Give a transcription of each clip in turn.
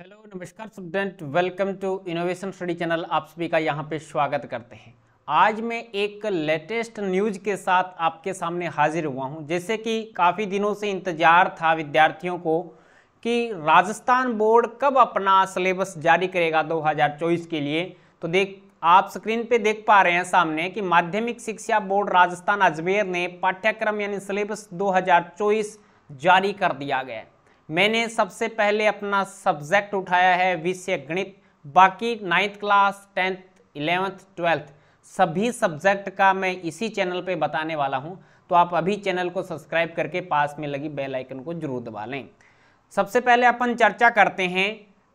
hello नमस्कार student welcome to innovation study channel आप सभी का यहाँ पे स्वागत करते हैं आज मैं एक लेटेस्ट न्यूज के साथ आपके सामने हाजिर हुआ हूँ जैसे कि काफ़ी दिनों से इंतजार था विद्यार्थियों को कि राजस्थान बोर्ड कब अपना सिलेबस जारी करेगा 2024 के लिए तो देख आप स्क्रीन पे देख पा रहे हैं सामने कि माध्यमिक शिक्षा बोर्ड राजस्थान अजमेर ने पाठ्यक्रम यानी सिलेबस 2024 जारी कर दिया गया है मैंने सबसे पहले अपना सब्जेक्ट उठाया है विषय गणित बाकी ninth class tenth eleventh twelfth सभी सब्जेक्ट का मैं इसी चैनल पे बताने वाला हूँ तो आप अभी चैनल को सब्सक्राइब करके पास में लगी बेल आइकन को जरूर दबा लें सबसे पहले अपन चर्चा करते हैं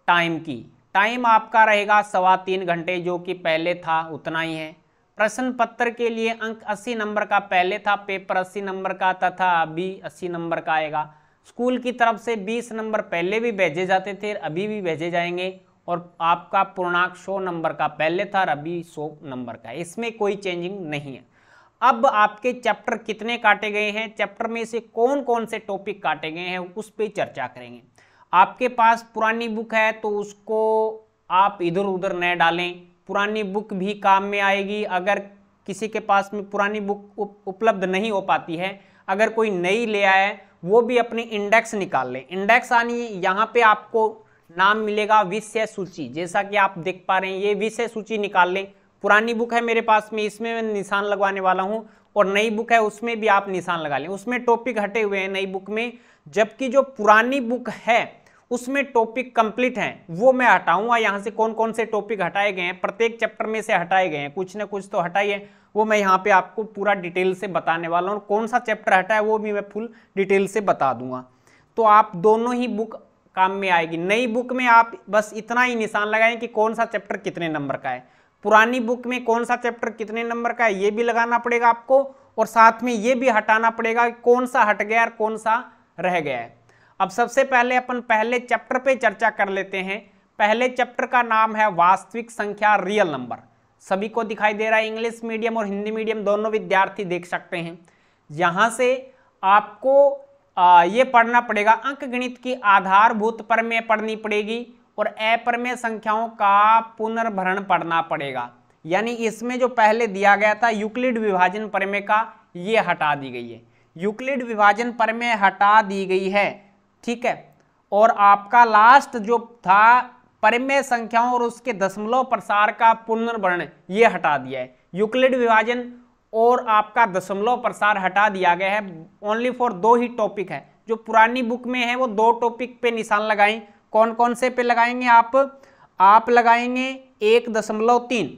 टाइम की टाइम आपका रहेगा सवा तीन घंटे जो कि पहले था उतना ही है प्रश्न पत्र के लिए अंक 80 नंबर का पहले था पेपर 80 नंबर का तथा अभी 80 नंबर का आएगा स्कूल की तरफ से 20 नंबर पहले भी भेजे जाते थे अभी भी भेजे जाएंगे और आपका पूर्णांक सौ नंबर का पहले था और अभी सौ नंबर का इसमें कोई चेंजिंग नहीं है अब आपके चैप्टर कितने काटे गए हैं चैप्टर में से कौन कौन से टॉपिक काटे गए हैं उस पर चर्चा करेंगे आपके पास पुरानी बुक है तो उसको आप इधर उधर न डालें पुरानी बुक भी काम में आएगी अगर किसी के पास में पुरानी बुक उपलब्ध नहीं हो पाती है अगर कोई नई ले आए वो भी अपने इंडेक्स निकाल लें इंडेक्स आनी यहाँ पे आपको नाम मिलेगा विषय सूची जैसा कि आप देख पा रहे हैं ये विषय सूची निकाल लें पुरानी बुक है मेरे पास में इसमें मैं निशान लगवाने वाला हूँ और नई बुक है उसमें भी आप निशान लगा लें उसमें टॉपिक हटे हुए हैं नई बुक में जबकि जो पुरानी बुक है उसमें टॉपिक कंप्लीट हैं वो मैं हटाऊंगा यहाँ से कौन कौन से टॉपिक हटाए गए हैं प्रत्येक चैप्टर में से हटाए गए हैं कुछ ना कुछ तो हटाइए वो मैं यहाँ पे आपको पूरा डिटेल से बताने वाला हूँ कौन सा चैप्टर हटा है वो भी मैं फुल डिटेल से बता दूंगा तो आप दोनों ही बुक काम में आएगी नई बुक में आप बस इतना ही निशान लगाएं कि कौन सा चैप्टर कितने नंबर का है पुरानी बुक में कौन सा चैप्टर कितने नंबर का है ये भी लगाना पड़ेगा आपको और साथ में ये भी हटाना पड़ेगा कि कौन सा हट गया और कौन सा रह गया है अब सबसे पहले अपन पहले चैप्टर पे चर्चा कर लेते हैं पहले चैप्टर का नाम है वास्तविक संख्या रियल नंबर सभी को दिखाई दे रहा है इंग्लिश मीडियम और हिंदी मीडियम दोनों विद्यार्थी देख सकते हैं यहाँ से आपको आ, ये पढ़ना पड़ेगा अंक गणित की आधारभूत पर में पढ़नी पड़ेगी और अप्रमेय संख्याओं का पुनर्भरण पढ़ना पड़ेगा यानी इसमें जो पहले दिया गया था यूक्लिड विभाजन परमे का ये हटा दी गई है यूक्लिड विभाजन परमे हटा दी गई है ठीक है और आपका लास्ट जो था परिमेय संख्याओं और उसके दशमलव प्रसार का पुनर्वर्ण ये हटा दिया है यूक्लिड विभाजन और आपका दशमलव प्रसार हटा दिया गया है ओनली फॉर दो ही टॉपिक है जो पुरानी बुक में है वो दो टॉपिक पे निशान लगाएं कौन कौन से पे लगाएंगे आप आप लगाएंगे एक दशमलव तीन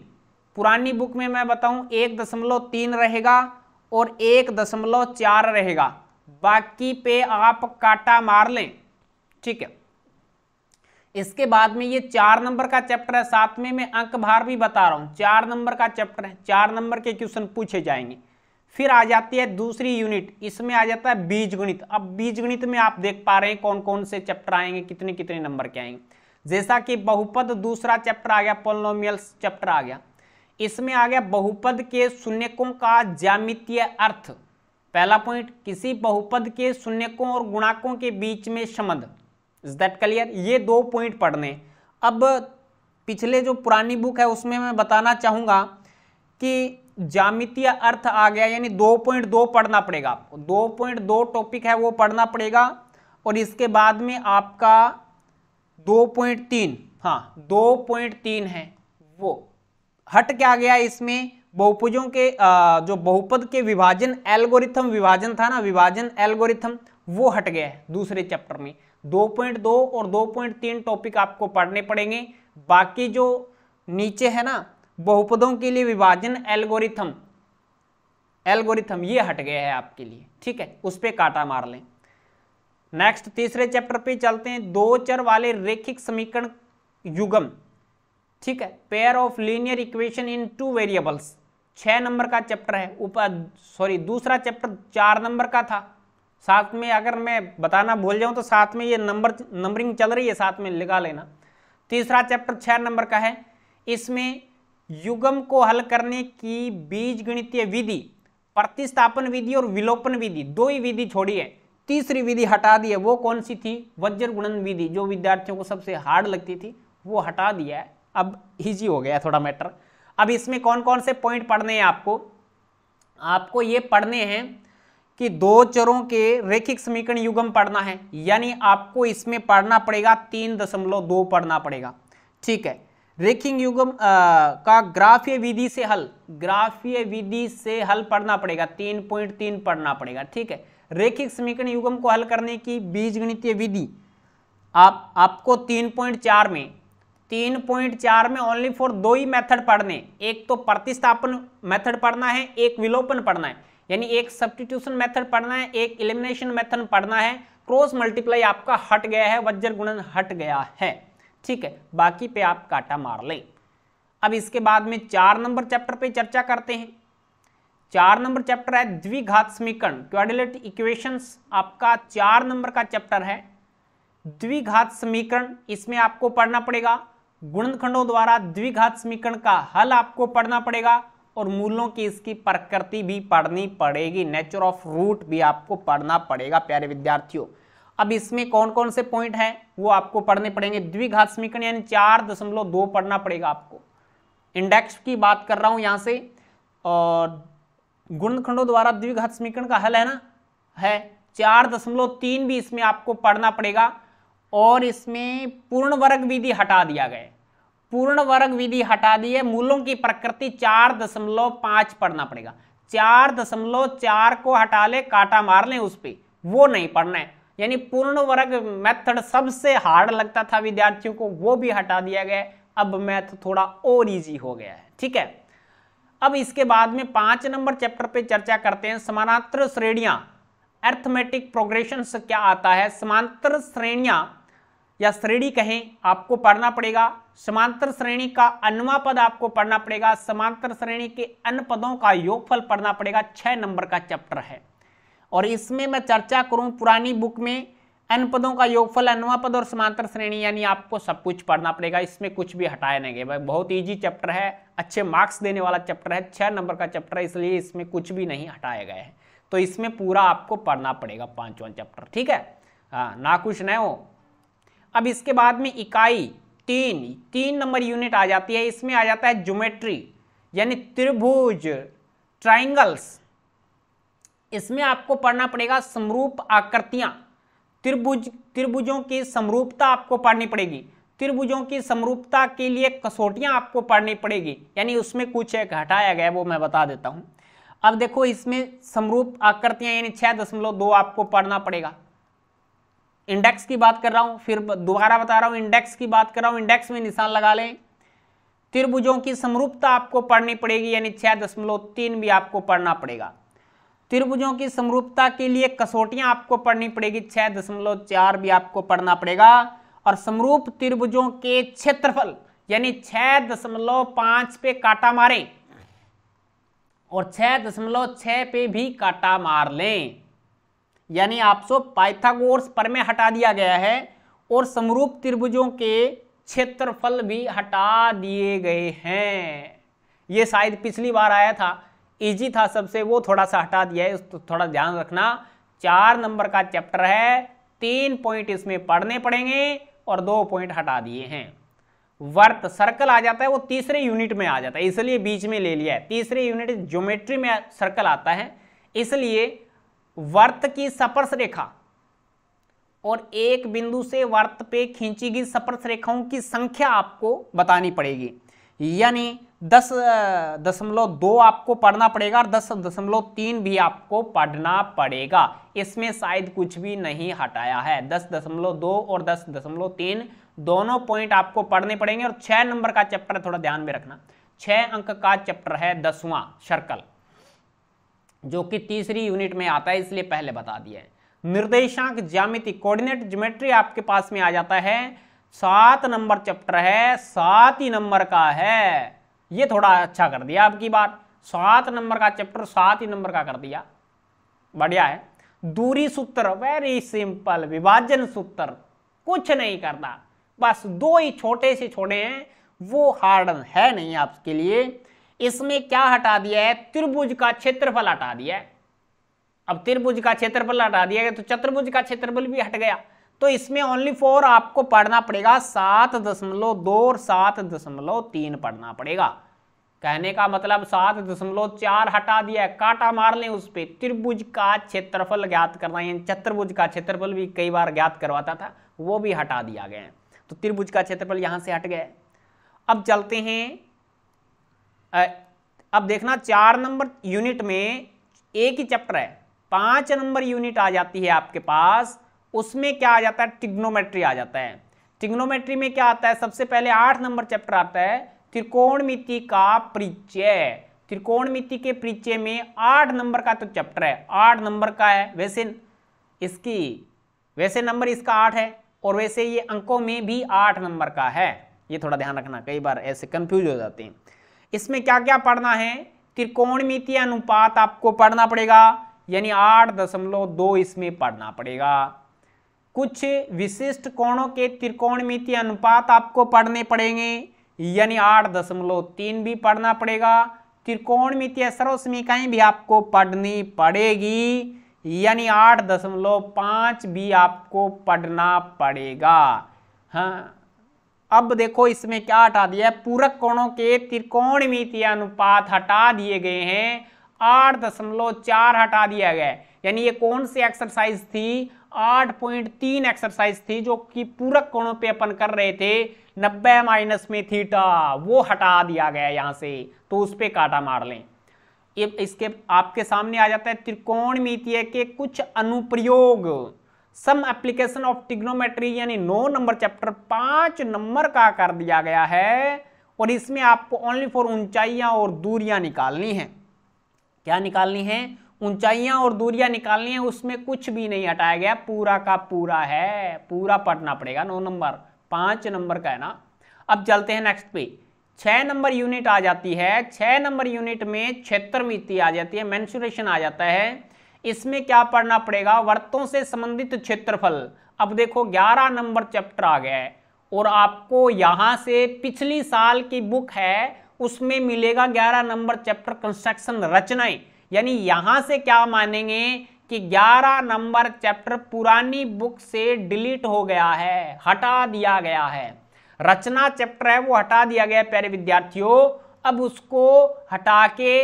पुरानी बुक में मैं बताऊं एक दशमलव तीन रहेगा और एक दशमलव चार रहेगा बाकी पे आप काटा मार लें ठीक है इसके बाद में ये चार नंबर का चैप्टर है साथ में मैं अंक भार भी बता रहा हूं चार नंबर का चैप्टर है चार नंबर के क्वेश्चन पूछे जाएंगे फिर आ जाती है दूसरी यूनिट इसमें आ जाता है बीज गणित अब बीज गणित में आप देख पा रहे हैं कौन कौन से चैप्टर आएंगे कितने कितने नंबर के आएंगे जैसा कि बहुपद दूसरा चैप्टर आ गया पोलोमियल्स चैप्टर आ गया इसमें आ गया बहुपद के शून्यकों का जामितीय अर्थ पहला पॉइंट किसी बहुपद के शून्यकों और गुणाकों के बीच में संबंध इज दैट क्लियर ये दो पॉइंट पढ़ने अब पिछले जो पुरानी बुक है उसमें मैं बताना चाहूँगा कि जामितीय अर्थ आ गया यानी दो पॉइंट दो पढ़ना पड़ेगा आपको दो पॉइंट दो टॉपिक है वो पढ़ना पड़ेगा और इसके बाद में आपका दो पॉइंट तीन हाँ दो पॉइंट तीन है वो हट क्या गया इसमें बहुपुजों के जो बहुपद के विभाजन एल्गोरिथम विभाजन था ना विभाजन एल्गोरिथम वो हट गया है दूसरे चैप्टर में 2.2 और 2.3 टॉपिक आपको पढ़ने पड़ेंगे बाकी जो नीचे है ना बहुपदों के लिए विभाजन एल्गोरिथम एल्गोरिथम ये हट गया है आपके लिए ठीक है उस पर काटा मार लें नेक्स्ट तीसरे चैप्टर पे चलते हैं दो चर वाले रेखिक समीकरण युगम ठीक है pair of linear equation in two variables छह नंबर का चैप्टर है ऊपर सॉरी दूसरा चैप्टर चार नंबर का था साथ में अगर मैं बताना भूल जाऊं तो साथ में ये नंबर नंबरिंग चल रही है साथ में लगा लेना तीसरा चैप्टर छह नंबर का है इसमें युगम को हल करने की बीज गणितीय विधि प्रतिस्थापन विधि और विलोपन विधि दो ही विधि छोड़ी है तीसरी विधि हटा दी है वो कौन सी थी वज्र गुणन विधि जो विद्यार्थियों को सबसे हार्ड लगती थी वो हटा दिया है अब इजी हो गया थोड़ा मैटर अब इसमें कौन कौन से पॉइंट पढ़ने हैं आपको आपको ये पढ़ने हैं कि दो चरों के रेखिक समीकरण युगम पढ़ना है यानी आपको इसमें पढ़ना पड़ेगा तीन दशमलव दो पढ़ना पड़ेगा ठीक है रेखिंग युगम आ, का ग्राफीय विधि से हल ग्राफीय विधि से हल पढ़ना पड़ेगा तीन पॉइंट तीन पढ़ना पड़ेगा ठीक है रेखिक समीकरण युगम को हल करने की बीज विधि आप आपको तीन पॉइंट चार में तीन पॉइंट चार में ओनली फॉर दो ही मेथड पढ़ने एक तो प्रतिस्थापन मेथड पढ़ना है एक विलोपन पढ़ना है यानी एक सब्सटीट्यूशन मेथड पढ़ना है एक इलिमिनेशन मेथड पढ़ना है क्रॉस मल्टीप्लाई आपका हट गया है वज्र गुणन हट गया है ठीक है बाकी पे आप काटा मार ले अब इसके बाद में चार नंबर चैप्टर पे चर्चा करते हैं चार नंबर चैप्टर है द्विघात समीकरण क्वाड्रिलेट इक्वेशंस आपका चार नंबर का चैप्टर है द्विघात समीकरण इसमें आपको पढ़ना पड़ेगा गुणनखंडों द्वारा द्विघात समीकरण का हल आपको पढ़ना पड़ेगा और मूलों की इसकी प्रकृति भी पढ़नी पड़ेगी नेचर ऑफ रूट भी आपको पढ़ना पड़ेगा प्यारे विद्यार्थियों अब इसमें कौन कौन से पॉइंट हैं वो आपको पढ़ने पड़ेंगे द्विघात समीकरण यानी चार दशमलव दो पढ़ना पड़ेगा आपको इंडेक्स की बात कर रहा हूं यहां से और गुणखंडों द्वारा द्विघात समीकरण का हल है ना है चार दशमलव तीन भी इसमें आपको पढ़ना पड़ेगा और इसमें पूर्ण वर्ग विधि हटा दिया गया पूर्ण वर्ग विधि हटा दी है मूलों की प्रकृति चार दशमलव पांच पढ़ना पड़ेगा चार दशमलव चार को हटा ले काटा मार ले उस पर वो नहीं पढ़ना है यानी पूर्ण वर्ग मेथड सबसे हार्ड लगता था विद्यार्थियों को वो भी हटा दिया गया अब मैथ थोड़ा और इजी हो गया है ठीक है अब इसके बाद में पांच नंबर चैप्टर पे चर्चा करते हैं समानांतर श्रेणियां अर्थमेटिक प्रोग्रेशन क्या आता है समांतर श्रेणियां या श्रेणी कहें आपको पढ़ना पड़ेगा समांतर श्रेणी का अनवा पद आपको पढ़ना पड़ेगा समांतर श्रेणी के अन्य पदों का योगफल पढ़ना पड़ेगा छह नंबर का चैप्टर है और इसमें मैं चर्चा करूं पुरानी बुक में अन्य पदों का योगफल अनवा पद और समांतर श्रेणी यानी आपको सब कुछ पढ़ना पड़ेगा इसमें कुछ भी हटाया नहीं गया बहुत ईजी चैप्टर है अच्छे मार्क्स देने वाला चैप्टर है छह नंबर का चैप्टर है इसलिए इसमें कुछ भी नहीं हटाया गया है तो इसमें पूरा आपको पढ़ना पड़ेगा पांचवा चैप्टर ठीक है हाँ ना कुछ न हो अब इसके बाद में इकाई तीन तीन नंबर यूनिट आ जाती है इसमें आ जाता है ज्योमेट्री यानी त्रिभुज ट्राइंगल्स इसमें आपको पढ़ना पड़ेगा समरूप आकृतियां त्रिभुज त्रिभुजों की समरूपता आपको पढ़नी पड़ेगी त्रिभुजों की समरूपता के लिए कसौटियां आपको पढ़नी पड़ेगी यानी उसमें कुछ एक हटाया गया वो मैं बता देता हूं अब देखो इसमें समरूप आकृतियां यानी छः दशमलव दो आपको पढ़ना पड़ेगा इंडेक्स की बात कर रहा हूं फिर दोबारा बता रहा हूं इंडेक्स की बात कर रहा हूं इंडेक्स में निशान लगा लें त्रिभुजों की समरूपता आपको पढ़नी पड़ेगी यानी छह दशमलव तीन भी आपको पढ़ना पड़ेगा त्रिभुजों की समरूपता के लिए कसौटियां आपको पढ़नी पड़ेगी छह दशमलव चार भी आपको पढ़ना पड़ेगा और समरूप त्रिभुजों के क्षेत्रफल यानी छह दशमलव पांच पे काटा मारें और छह दशमलव छह पे भी काटा मार लें यानी आपसो पाइथागोरस पर में हटा दिया गया है और समरूप त्रिभुजों के क्षेत्रफल भी हटा दिए गए हैं ये शायद पिछली बार आया था इजी था सबसे वो थोड़ा सा हटा दिया है उस तो थोड़ा ध्यान रखना चार नंबर का चैप्टर है तीन पॉइंट इसमें पढ़ने पड़ेंगे और दो पॉइंट हटा दिए हैं वर्त सर्कल आ जाता है वो तीसरे यूनिट में आ जाता है इसलिए बीच में ले लिया है तीसरे यूनिट ज्योमेट्री में सर्कल आता है इसलिए वर्त की सपर्श रेखा और एक बिंदु से वर्त पे खींची गई सपर्श रेखाओं की संख्या आपको बतानी पड़ेगी यानी दस दशमलव दो आपको पढ़ना पड़ेगा और दस दशमलव तीन भी आपको पढ़ना पड़ेगा इसमें शायद कुछ भी नहीं हटाया है दस दशमलव दो और दस दशमलव तीन दोनों पॉइंट आपको पढ़ने पड़ेंगे और छह नंबर का चैप्टर थोड़ा ध्यान में रखना छह अंक का चैप्टर है दसवां सर्कल जो कि तीसरी यूनिट में आता है इसलिए पहले बता दिया है निर्देशांक ज्यामिति कोऑर्डिनेट ज्योमेट्री आपके पास में आ जाता है सात नंबर चैप्टर है सात ही नंबर का है ये थोड़ा अच्छा कर दिया आपकी बात सात नंबर का चैप्टर सात ही नंबर का कर दिया बढ़िया है दूरी सूत्र वेरी सिंपल विभाजन सूत्र कुछ नहीं करना बस दो ही छोटे से छोटे हैं वो हार्ड है नहीं आपके लिए इसमें क्या हटा दिया है त्रिभुज का क्षेत्रफल हटा दिया है अब त्रिभुज का क्षेत्रफल हटा दिया गया तो चतुर्भुज का क्षेत्रफल भी हट गया तो इसमें ओनली फोर आपको पढ़ना पड़ेगा सात दशमलव दो और सात दशमलव तीन पढ़ना पड़ेगा कहने का मतलब सात दशमलव चार हटा दिया है काटा मार लें उस पर त्रिभुज का क्षेत्रफल ज्ञात करना है चतुर्भुज का क्षेत्रफल भी कई बार ज्ञात करवाता था वो भी हटा दिया गया है तो त्रिभुज का क्षेत्रफल यहां से हट गया अब चलते हैं अब देखना चार नंबर यूनिट में एक ही चैप्टर है पांच नंबर यूनिट आ जाती है आपके पास उसमें क्या आ जाता है टिग्नोमेट्री आ जाता है टिग्नोमेट्री में क्या आता है सबसे पहले आठ नंबर चैप्टर आता है त्रिकोणमिति का परिचय त्रिकोणमिति के परिचय में आठ नंबर का तो चैप्टर है आठ नंबर का है वैसे इसकी वैसे नंबर इसका आठ है और वैसे ये अंकों में भी आठ नंबर का है ये थोड़ा ध्यान रखना कई बार ऐसे कंफ्यूज हो जाते हैं इसमें क्या क्या पढ़ना है त्रिकोणमितीय अनुपात आपको पढ़ना पड़ेगा यानी आठ दशमलव दो इसमें पढ़ना पड़ेगा कुछ विशिष्ट कोणों के त्रिकोणमितीय अनुपात आपको पढ़ने पड़ेंगे यानी आठ दशमलव तीन भी पढ़ना पड़ेगा त्रिकोणमितीय मितिया समीकाएं भी आपको पढ़नी पड़ेगी यानी आठ दशमलव पाँच भी आपको पढ़ना पड़ेगा हाँ अब देखो इसमें क्या हटा दिया है पूरक कोणों के त्रिकोण अनुपात हटा दिए गए हैं आठ दशमलव चार हटा दिया गया है यानी ये कौन सी एक्सरसाइज थी आठ पॉइंट तीन एक्सरसाइज थी जो कि पूरक कोणों पे अपन कर रहे थे नब्बे माइनस में थीटा वो हटा दिया गया यहाँ से तो उस पर काटा मार लें इसके आपके सामने आ जाता है त्रिकोण के कुछ अनुप्रयोग सम एप्लीकेशन ऑफ टिग्नोमेट्री यानी नौ नंबर चैप्टर पांच नंबर का कर दिया गया है और इसमें आपको ओनली फॉर ऊंचाइयां और दूरियां निकालनी है क्या निकालनी है ऊंचाइयां और दूरियां निकालनी है उसमें कुछ भी नहीं हटाया गया पूरा का पूरा है पूरा पढ़ना पड़ेगा नौ नंबर पांच नंबर का है ना अब चलते हैं नेक्स्ट पे छः नंबर यूनिट आ जाती है छः नंबर यूनिट में क्षेत्र आ जाती है मैंसुरेशन आ जाता है इसमें क्या पढ़ना पड़ेगा वर्तों से संबंधित क्षेत्रफल अब देखो 11 नंबर चैप्टर आ गया है और आपको यहां से पिछली साल की बुक है उसमें मिलेगा 11 नंबर चैप्टर कंस्ट्रक्शन रचनाएं यानी यहां से क्या मानेंगे कि 11 नंबर चैप्टर पुरानी बुक से डिलीट हो गया है हटा दिया गया है रचना चैप्टर है वो हटा दिया गया है प्यारे विद्यार्थियों अब उसको हटा के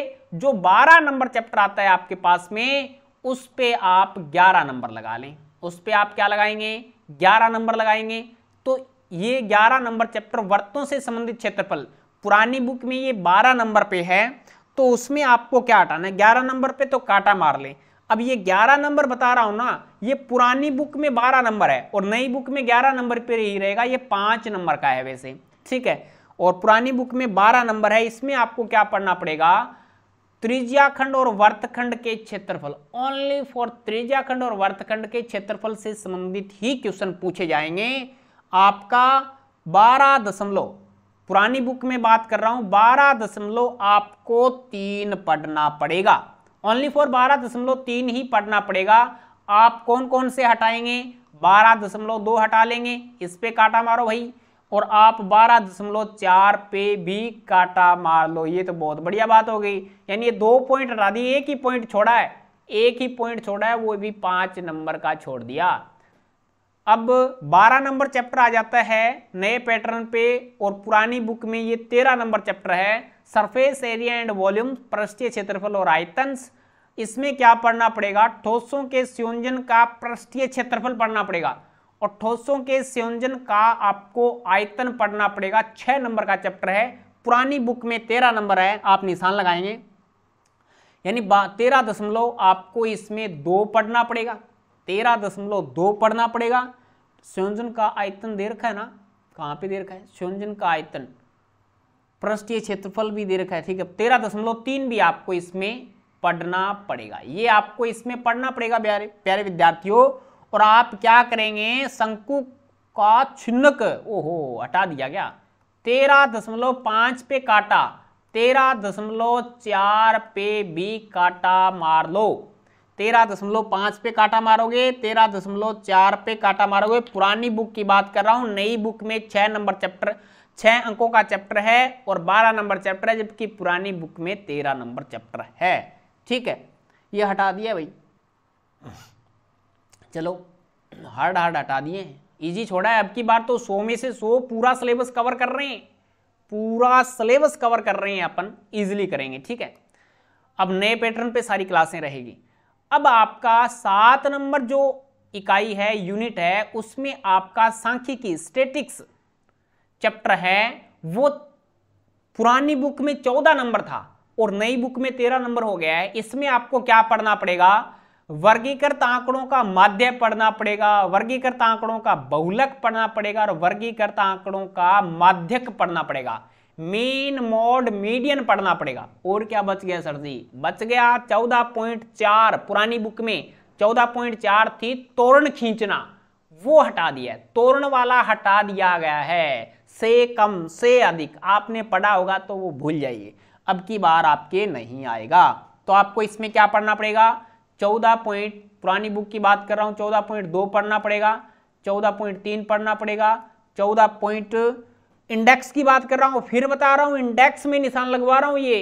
जो 12 नंबर चैप्टर आता है आपके पास में उस पर आप ग्यारह नंबर लगा लें उस पर आप क्या लगाएंगे ग्यारह नंबर लगाएंगे तो ये ग्यारह नंबर चैप्टर वर्तों से संबंधित क्षेत्रफल पुरानी बुक में ये बारह नंबर पे है तो उसमें आपको क्या हटाना है ग्यारह नंबर पे तो काटा मार लें अब ये ग्यारह नंबर बता रहा हूं ना ये पुरानी बुक में बारह नंबर है और नई बुक में ग्यारह नंबर पे ही रहेगा ये पांच नंबर का है वैसे ठीक है और पुरानी बुक में बारह नंबर है इसमें आपको क्या पढ़ना पड़ेगा त्रिज्याखंड और वर्तखंड के क्षेत्रफल ओनली फॉर त्रिज्याखंड और वर्तखंड के क्षेत्रफल से संबंधित ही क्वेश्चन पूछे जाएंगे आपका बारह दशमलव पुरानी बुक में बात कर रहा हूं बारह दशमलव आपको तीन पढ़ना पड़ेगा ओनली फॉर बारह दशमलव तीन ही पढ़ना पड़ेगा आप कौन कौन से हटाएंगे बारह दशमलव दो हटा लेंगे इस पे काटा मारो भाई और आप बारह दशमलव चार पे भी काटा मार लो ये तो बहुत बढ़िया बात हो गई यानी ये दो पॉइंट हटा दिए एक ही पॉइंट छोड़ा है एक ही पॉइंट छोड़ा है वो भी पांच नंबर का छोड़ दिया अब 12 नंबर चैप्टर आ जाता है नए पैटर्न पे और पुरानी बुक में ये 13 नंबर चैप्टर है सरफेस एरिया एंड वॉल्यूम पृष्ठीय क्षेत्रफल और आयतन इसमें क्या पढ़ना पड़ेगा ठोसों के संयोजन का पृष्ठीय क्षेत्रफल पढ़ना पड़ेगा और ठोसों के संयोजन का आपको आयतन पढ़ना पड़ेगा छह नंबर का चैप्टर है पुरानी बुक में तेरह नंबर है आप निशान लगाएंगे यानी तेरह दशमलव आपको इसमें दो पढ़ना पड़ेगा तेरह दशमलव दो पढ़ना पड़ेगा संयोजन का आयतन दे रखा है ना कहाँ पे दे रखा है संयोजन का आयतन पृष्ठीय क्षेत्रफल भी दे रखा है ठीक है तेरह दशमलव तीन भी आपको इसमें पढ़ना पड़ेगा ये आपको इसमें पढ़ना पड़ेगा प्यारे प्यारे विद्यार्थियों और आप क्या करेंगे शंकु का छिन्नक ओहो हटा दिया गया तेरह दशमलव पाँच पे काटा तेरह दशमलव चार पे भी काटा मार लो तेरह दशमलव पाँच पे काटा मारोगे तेरह दशमलव चार पे काटा मारोगे पुरानी बुक की बात कर रहा हूँ नई बुक में छः नंबर चैप्टर छः अंकों का चैप्टर है और बारह नंबर चैप्टर है जबकि पुरानी बुक में तेरह नंबर चैप्टर है ठीक है ये हटा दिया भाई चलो हार्ड हार्ड हटा दिए इजी छोड़ा है अब की बार तो सो में से सो पूरा सिलेबस कवर कर रहे हैं पूरा सिलेबस कवर कर रहे हैं अपन इजिली करेंगे ठीक है अब नए पैटर्न पे सारी क्लासें रहेगी अब आपका सात नंबर जो इकाई है यूनिट है उसमें आपका सांख्यिकी स्टेटिक्स चैप्टर है वो पुरानी बुक में चौदह नंबर था और नई बुक में तेरह नंबर हो गया है इसमें आपको क्या पढ़ना पड़ेगा वर्गीकृत आंकड़ों का माध्य पढ़ना पड़ेगा वर्गीकृत आंकड़ों का बहुलक पढ़ना पड़ेगा और वर्गीकृत आंकड़ों का माध्यक पढ़ना पड़ेगा मीन मोड मीडियन पढ़ना पड़ेगा और क्या बच गया सर जी बच गया चौदह पॉइंट चार पुरानी बुक में चौदह पॉइंट चार थी तोरण खींचना वो हटा दिया तोरण वाला हटा दिया गया है से कम से अधिक आपने पढ़ा होगा तो वो भूल जाइए अब की बार आपके नहीं आएगा तो आपको इसमें क्या पढ़ना पड़ेगा चौदह पॉइंट पुरानी बुक की बात कर रहा हूँ चौदह पॉइंट दो पढ़ना पड़ेगा चौदह पॉइंट तीन पढ़ना पड़ेगा चौदह पॉइंट इंडेक्स की बात कर रहा हूँ फिर बता रहा हूँ इंडेक्स में निशान लगवा रहा हूँ ये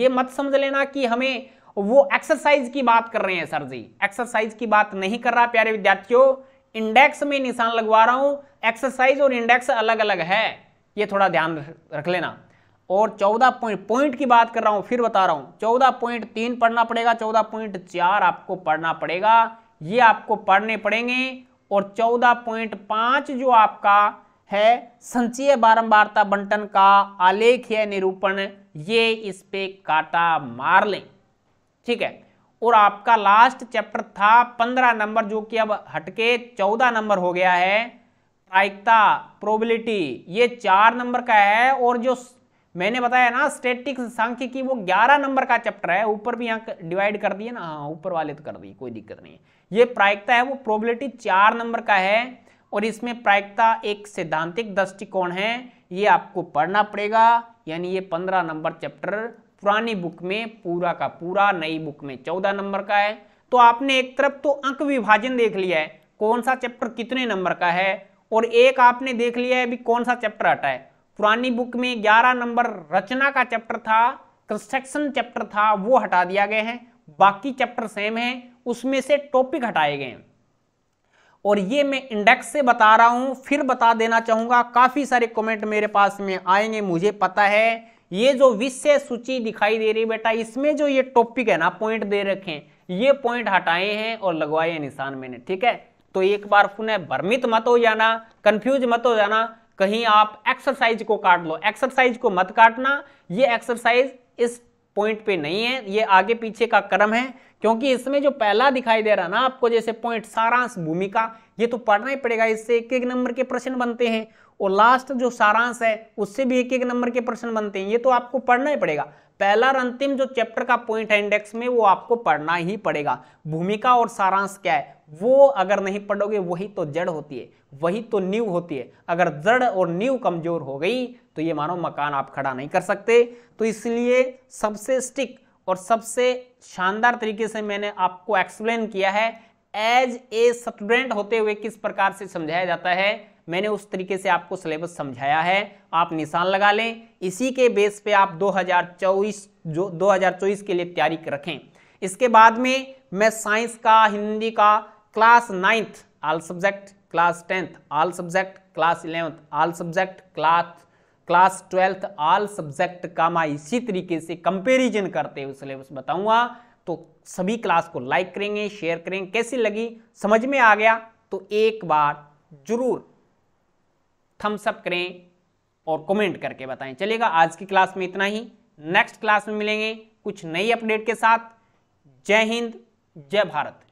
ये मत समझ लेना कि हमें वो एक्सरसाइज की बात कर रहे हैं सर जी एक्सरसाइज की बात नहीं कर रहा प्यारे विद्यार्थियों इंडेक्स में निशान लगवा रहा हूँ एक्सरसाइज और इंडेक्स अलग अलग है ये थोड़ा ध्यान रख लेना और चौदह पॉइंट पॉइंट की बात कर रहा हूँ फिर बता रहा हूँ चौदह पॉइंट तीन पढ़ना पड़ेगा चौदह पॉइंट चार आपको पढ़ना पड़ेगा ये आपको पढ़ने पड़ेंगे और चौदह पॉइंट पांच जो आपका है संचय बारंबारता बंटन का आलेख है निरूपण ये इस पे काटा मार लें ठीक है और आपका लास्ट चैप्टर था पंद्रह नंबर जो कि अब हटके चौदह नंबर हो गया है प्रायिकता प्रोबिलिटी ये चार नंबर का है और जो मैंने बताया ना स्टेटिक सांख्यिकी वो 11 नंबर का चैप्टर है ऊपर भी यहाँ डिवाइड कर दिए ना हाँ ऊपर वाले तो कर दिए कोई दिक्कत नहीं है ये प्रायिकता है वो प्रोबेबिलिटी चार नंबर का है और इसमें प्रायिकता एक सैद्धांतिक दृष्टिकोण है ये आपको पढ़ना पड़ेगा यानी ये पंद्रह नंबर चैप्टर पुरानी बुक में पूरा का पूरा नई बुक में चौदह नंबर का है तो आपने एक तरफ तो अंक विभाजन देख लिया है कौन सा चैप्टर कितने नंबर का है और एक आपने देख लिया है अभी कौन सा चैप्टर हटा है पुरानी बुक में ग्यारह नंबर रचना का चैप्टर था कंस्ट्रक्शन चैप्टर था वो हटा दिया गया है बाकी चैप्टर सेम है उसमें से टॉपिक हटाए गए हैं और ये मैं इंडेक्स से बता रहा हूं फिर बता देना चाहूंगा काफ़ी सारे कमेंट मेरे पास में आएंगे मुझे पता है ये जो विषय सूची दिखाई दे रही बेटा इसमें जो ये टॉपिक है ना पॉइंट दे रखे ये पॉइंट हटाए हैं और लगवाए निशान मैंने ठीक है तो एक बार पुनः भ्रमित मत हो जाना कंफ्यूज मत हो जाना कहीं आप एक्सरसाइज को काट लो एक्सरसाइज को मत काटना ये एक्सरसाइज इस पॉइंट पे नहीं है ये आगे पीछे का क्रम है क्योंकि इसमें जो पहला दिखाई दे रहा ना आपको जैसे पॉइंट सारांश भूमिका ये तो पढ़ना ही पड़ेगा इससे एक एक नंबर के प्रश्न बनते हैं और लास्ट जो सारांश है उससे भी एक एक नंबर के प्रश्न बनते हैं ये तो आपको पढ़ना ही पड़ेगा पहला अंतिम जो चैप्टर का पॉइंट है इंडेक्स में वो आपको पढ़ना ही पड़ेगा भूमिका और सारांश क्या है वो अगर नहीं पढ़ोगे वही तो जड़ होती है वही तो न्यू होती है अगर जड़ और न्यू कमजोर हो गई तो ये मानो मकान आप खड़ा नहीं कर सकते तो इसलिए सबसे स्टिक और सबसे शानदार तरीके से मैंने आपको एक्सप्लेन किया है एज ए स्टूडेंट होते हुए किस प्रकार से समझाया जाता है मैंने उस तरीके से आपको सिलेबस समझाया है आप निशान लगा लें इसी के बेस पे आप 2024 जो 2024 के लिए तैयारी रखें इसके बाद में मैं साइंस का हिंदी का class ninth all subject class tenth all subject class eleventh all subject class class twelfth all subject का मैं इसी तरीके से कंपेरिजन करते हुए सिलेबस बताऊंगा तो सभी क्लास को लाइक करेंगे शेयर करेंगे कैसी लगी समझ में आ गया तो एक बार जरूर थम्सअप करें और कमेंट करके बताएं चलेगा आज की क्लास में इतना ही नेक्स्ट क्लास में मिलेंगे कुछ नई अपडेट के साथ जय हिंद जय भारत